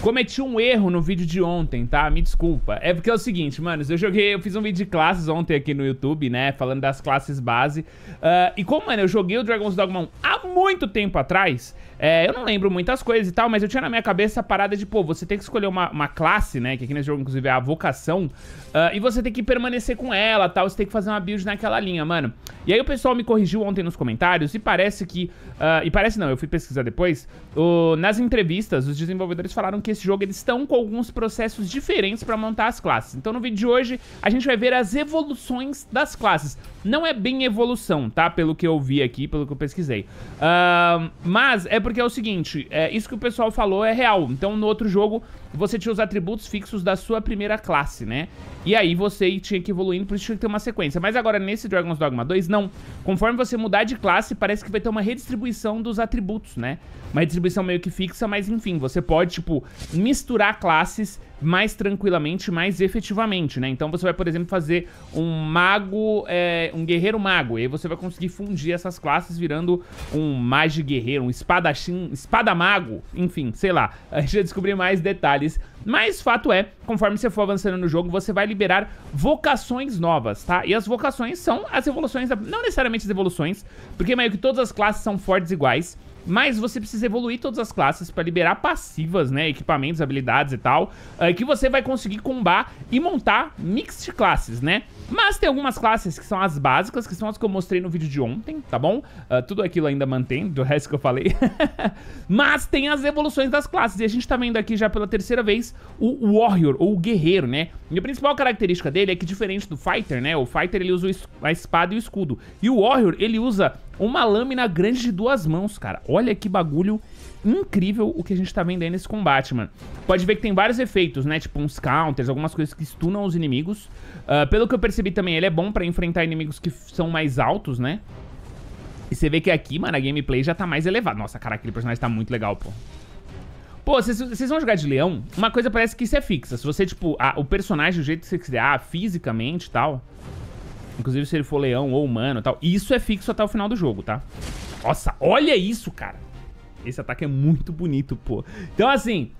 Cometi um erro no vídeo de ontem, tá? Me desculpa. É porque é o seguinte, mano. eu joguei, eu fiz um vídeo de classes ontem aqui no YouTube, né? Falando das classes base. Uh, e como, mano, eu joguei o Dragon's Dogma 1 há muito tempo atrás, é, eu não lembro muitas coisas e tal, mas eu tinha na minha cabeça a parada de, pô, você tem que escolher uma, uma classe, né? Que aqui nesse jogo, inclusive, é a vocação. Uh, e você tem que permanecer com ela tal. Você tem que fazer uma build naquela linha, mano. E aí o pessoal me corrigiu ontem nos comentários e parece que. Uh, e parece não, eu fui pesquisar depois. O, nas entrevistas, os desenvolvedores falaram que que esse jogo eles estão com alguns processos diferentes para montar as classes. Então no vídeo de hoje a gente vai ver as evoluções das classes. Não é bem evolução, tá? Pelo que eu vi aqui, pelo que eu pesquisei. Uh, mas é porque é o seguinte, é, isso que o pessoal falou é real. Então no outro jogo você tinha os atributos fixos da sua primeira classe, né? E aí você tinha que evoluir, evoluindo, por isso tinha que ter uma sequência. Mas agora, nesse Dragon's Dogma 2, não. Conforme você mudar de classe, parece que vai ter uma redistribuição dos atributos, né? Uma redistribuição meio que fixa, mas enfim, você pode, tipo, misturar classes mais tranquilamente, mais efetivamente, né? Então você vai, por exemplo, fazer um mago, é, um guerreiro mago, e aí você vai conseguir fundir essas classes virando um mage guerreiro, um espadachim, espada mago, enfim, sei lá. A gente vai descobrir mais detalhes. Mas fato é, conforme você for avançando no jogo, você vai liberar vocações novas, tá? E as vocações são as evoluções, da... não necessariamente as evoluções, porque meio que todas as classes são fortes iguais, mas você precisa evoluir todas as classes para liberar passivas, né? Equipamentos, habilidades e tal. Uh, que você vai conseguir combar e montar mix de classes, né? Mas tem algumas classes que são as básicas, que são as que eu mostrei no vídeo de ontem, tá bom? Uh, tudo aquilo ainda mantém, do resto que eu falei. Mas tem as evoluções das classes. E a gente tá vendo aqui já pela terceira vez o Warrior, ou o Guerreiro, né? E a principal característica dele é que, diferente do Fighter, né? O Fighter, ele usa a espada e o escudo. E o Warrior, ele usa uma lâmina grande de duas mãos, cara. Olha que bagulho incrível o que a gente tá vendo aí nesse combate, mano. Pode ver que tem vários efeitos, né? Tipo uns counters, algumas coisas que stunam os inimigos. Uh, pelo que eu percebi também, ele é bom pra enfrentar inimigos que são mais altos, né? E você vê que aqui, mano, a gameplay já tá mais elevada. Nossa, cara, aquele personagem tá muito legal, pô. Pô, vocês vão jogar de leão? Uma coisa parece que isso é fixa. Se você, tipo, a, o personagem, o jeito que você quiser, ah, fisicamente e tal... Inclusive se ele for leão ou humano e tal. Isso é fixo até o final do jogo, tá? Nossa, olha isso, cara. Esse ataque é muito bonito, pô. Então, assim,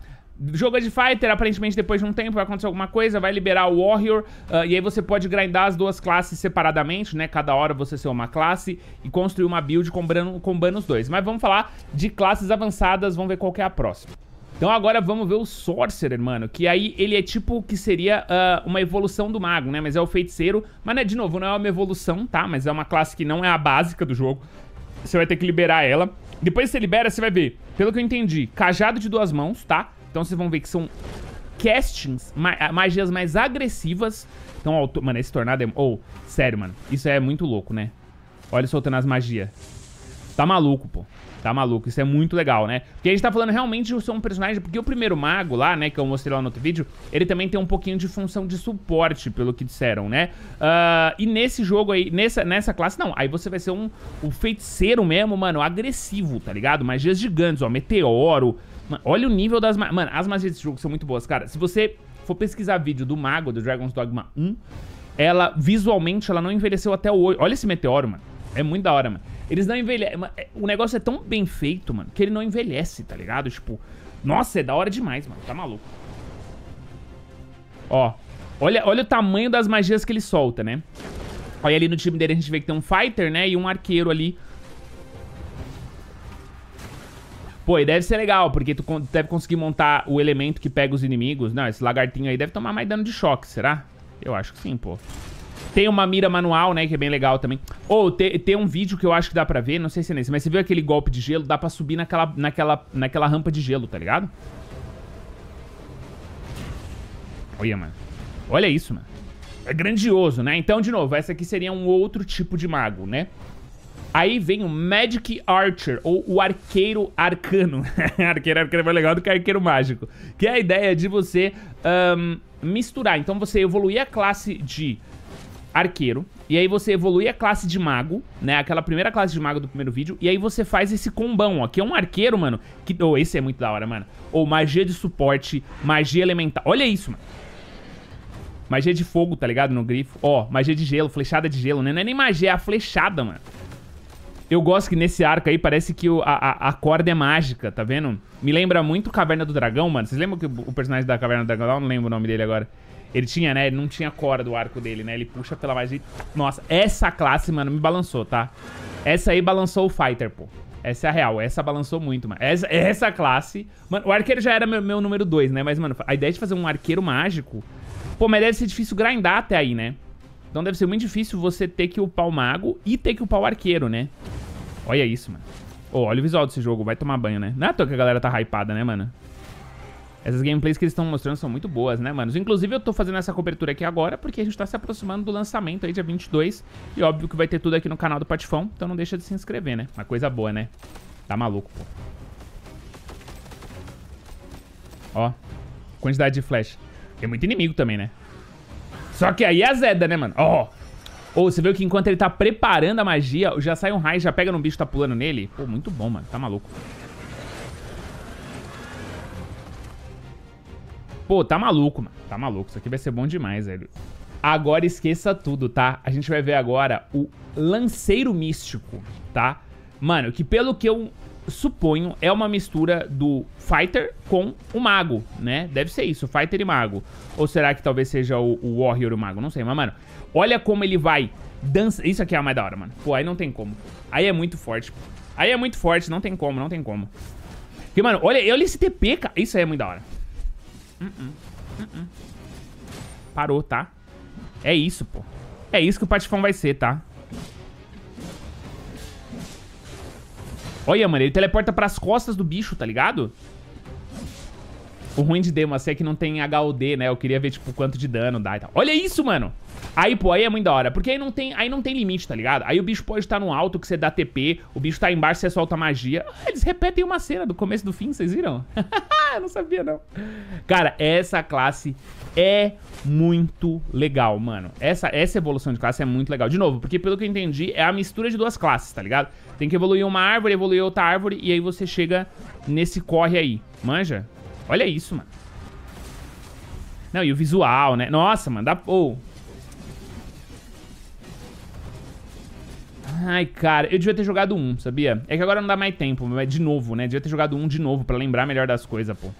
jogo de Fighter, aparentemente depois de um tempo vai acontecer alguma coisa, vai liberar o Warrior, uh, e aí você pode grindar as duas classes separadamente, né? Cada hora você ser uma classe e construir uma build combando, combando os dois. Mas vamos falar de classes avançadas, vamos ver qual é a próxima. Então agora vamos ver o Sorcerer, mano. Que aí ele é tipo o que seria uh, uma evolução do mago, né? Mas é o feiticeiro. Mas, né, de novo, não é uma evolução, tá? Mas é uma classe que não é a básica do jogo. Você vai ter que liberar ela. Depois que você libera, você vai ver. Pelo que eu entendi, cajado de duas mãos, tá? Então vocês vão ver que são castings, ma ah, magias mais agressivas. Então, mano, esse tornado é... Ou, oh, sério, mano. Isso é muito louco, né? Olha soltando as magias. Tá maluco, pô. Tá maluco, isso é muito legal, né? Porque a gente tá falando realmente de ser um personagem, porque o primeiro mago lá, né, que eu mostrei lá no outro vídeo, ele também tem um pouquinho de função de suporte, pelo que disseram, né? Uh, e nesse jogo aí, nessa, nessa classe, não, aí você vai ser um, um feiticeiro mesmo, mano, agressivo, tá ligado? Magias gigantes, ó, meteoro, mano, olha o nível das... Ma mano, as magias desse jogo são muito boas, cara, se você for pesquisar vídeo do mago, do Dragon's Dogma 1, ela, visualmente, ela não envelheceu até o... Olha esse meteoro, mano, é muito da hora, mano. Eles não envelhecem. É, o negócio é tão bem feito, mano, que ele não envelhece, tá ligado? Tipo, nossa, é da hora demais, mano. Tá maluco. Ó, olha, olha o tamanho das magias que ele solta, né? Olha ali no time dele a gente vê que tem um fighter, né? E um arqueiro ali. Pô, e deve ser legal, porque tu deve conseguir montar o elemento que pega os inimigos. Não, esse lagartinho aí deve tomar mais dano de choque, será? Eu acho que sim, pô. Tem uma mira manual, né, que é bem legal também. Ou oh, tem, tem um vídeo que eu acho que dá pra ver, não sei se é nesse, mas você viu aquele golpe de gelo? Dá pra subir naquela, naquela, naquela rampa de gelo, tá ligado? Olha, mano. Olha isso, mano. É grandioso, né? Então, de novo, essa aqui seria um outro tipo de mago, né? Aí vem o Magic Archer, ou o Arqueiro Arcano. arqueiro Arcano é mais legal do que Arqueiro Mágico. Que é a ideia de você um, misturar. Então, você evoluir a classe de arqueiro. E aí você evolui a classe de mago, né? Aquela primeira classe de mago do primeiro vídeo. E aí você faz esse combão, ó. Que é um arqueiro, mano. Que... Oh, esse é muito da hora, mano. Ou oh, magia de suporte, magia elemental. Olha isso, mano. Magia de fogo, tá ligado? No grifo. Ó, oh, magia de gelo, flechada de gelo, né? Não é nem magia, é a flechada, mano. Eu gosto que nesse arco aí parece que a, a, corda é mágica, tá vendo? Me lembra muito Caverna do Dragão, mano. Vocês lembram que o personagem da Caverna do Dragão... Não lembro o nome dele agora. Ele tinha, né? Ele não tinha cora do arco dele, né? Ele puxa pela mais e... Nossa, essa classe, mano, me balançou, tá? Essa aí balançou o Fighter, pô. Essa é a real. Essa balançou muito, mano. Essa, essa classe... Mano, o arqueiro já era meu, meu número 2, né? Mas, mano, a ideia de fazer um arqueiro mágico... Pô, mas deve ser difícil grindar até aí, né? Então deve ser muito difícil você ter que upar o mago e ter que upar o arqueiro, né? Olha isso, mano. Oh, olha o visual desse jogo. Vai tomar banho, né? Não é à toa que a galera tá hypada, né, mano? Essas gameplays que eles estão mostrando são muito boas, né, manos? Inclusive, eu tô fazendo essa cobertura aqui agora porque a gente tá se aproximando do lançamento aí, dia 22. E óbvio que vai ter tudo aqui no canal do Patifão, então não deixa de se inscrever, né? Uma coisa boa, né? Tá maluco, pô. Ó, quantidade de flash. Tem muito inimigo também, né? Só que aí é a Zeda, né, mano? Ó. Ou oh, você viu que enquanto ele tá preparando a magia, já sai um raio, já pega num bicho, tá pulando nele. Pô, muito bom, mano. Tá maluco. Pô, tá maluco, mano. Tá maluco. Isso aqui vai ser bom demais, velho. Agora esqueça tudo, tá? A gente vai ver agora o Lanceiro Místico, tá? Mano, que pelo que eu suponho é uma mistura do Fighter com o Mago, né? Deve ser isso, Fighter e Mago. Ou será que talvez seja o, o Warrior e o Mago? Não sei, mas, mano, olha como ele vai dançar. Isso aqui é a mais da hora, mano. Pô, aí não tem como. Aí é muito forte. Aí é muito forte, não tem como, não tem como. Porque, mano, olha, olha esse TP, cara. Isso aí é muito da hora. Uh -uh. Uh Parou, tá? É isso, pô. É isso que o Patifão vai ser, tá? Olha, mano, ele teleporta pras costas do bicho, tá ligado? O ruim de demo assim é que não tem HUD, né? Eu queria ver, tipo, quanto de dano dá e tal. Olha isso, mano! Aí, pô, aí é muito da hora. Porque aí não tem, aí não tem limite, tá ligado? Aí o bicho pode estar tá no alto que você dá TP, o bicho tá embaixo, você solta magia. Ah, eles repetem uma cena do começo do fim, vocês viram? Eu não sabia, não. Cara, essa classe é muito legal, mano. Essa, essa evolução de classe é muito legal. De novo, porque pelo que eu entendi, é a mistura de duas classes, tá ligado? Tem que evoluir uma árvore, evoluir outra árvore, e aí você chega nesse corre aí. Manja? Olha isso, mano. Não, e o visual, né? Nossa, mano, dá... Oh. Ai, cara, eu devia ter jogado um, sabia? É que agora não dá mais tempo, mas de novo, né? Devia ter jogado um de novo pra lembrar melhor das coisas, pô.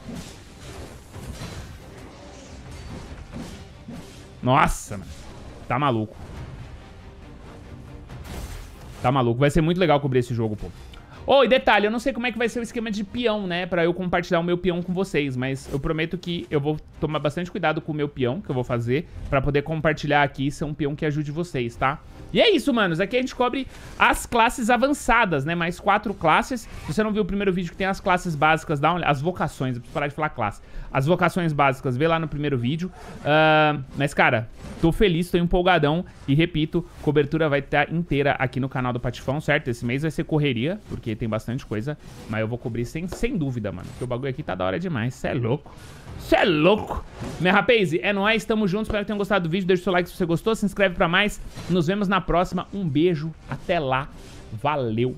Nossa, mano. Tá maluco. Tá maluco. Vai ser muito legal cobrir esse jogo, pô. Oh, e detalhe, eu não sei como é que vai ser o esquema de peão, né? Pra eu compartilhar o meu peão com vocês, mas eu prometo que eu vou tomar bastante cuidado com o meu peão que eu vou fazer pra poder compartilhar aqui e ser um peão que ajude vocês, tá? E é isso, manos. Aqui a gente cobre as classes avançadas, né? Mais quatro classes. Se você não viu o primeiro vídeo que tem as classes básicas, dá uma olhada. As vocações, eu preciso parar de falar classe. As vocações básicas, vê lá no primeiro vídeo. Uh, mas, cara, tô feliz, tô empolgadão. E repito, cobertura vai estar tá inteira aqui no canal do Patifão, certo? Esse mês vai ser correria, porque tem bastante coisa. Mas eu vou cobrir sem, sem dúvida, mano. Porque o bagulho aqui tá da hora demais. Cê é louco. Cê é louco. Minha rapaz, é nóis. Tamo junto. Espero que tenham gostado do vídeo. Deixa o seu like se você gostou. Se inscreve pra mais. Nos vemos na na próxima. Um beijo. Até lá. Valeu.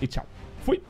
E tchau. Fui.